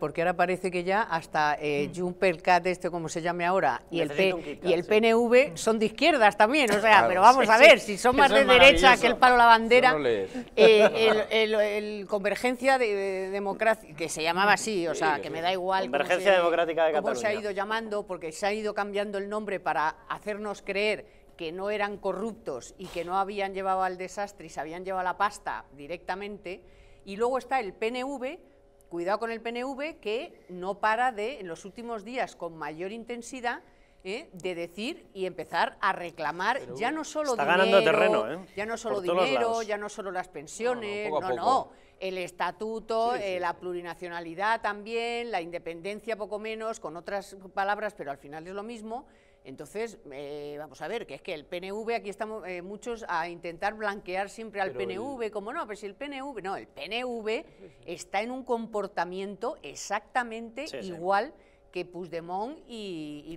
porque ahora parece que ya hasta eh, mm. Cat, este como se llame ahora, y el, y el PNV son de izquierdas también, o sea, pero vamos a ver, si son más de derecha que el palo la bandera, eh, el, Convergencia de, Democracia, que se llamaba así, o sea, que me da igual Convergencia Democrática de Cataluña. cómo se ha ido llamando, porque se ha ido cambiando el nombre para hacernos creer que no eran corruptos y que no habían llevado al desastre y se habían llevado la pasta directamente, y luego está el PNV, cuidado con el PNV que no para de, en los últimos días, con mayor intensidad, ¿eh? de decir y empezar a reclamar ya no solo dinero, ¿eh? ya no solo dinero, ya no solo las pensiones, no, no, el estatuto, eh, la plurinacionalidad también, la independencia poco menos, con otras palabras, pero al final es lo mismo. Entonces, vamos a ver, que es que el PNV, aquí estamos muchos a intentar blanquear siempre al PNV, como no, pero pues si el PNV, no, el PNV está en un comportamiento exactamente igual que Puigdemont y, y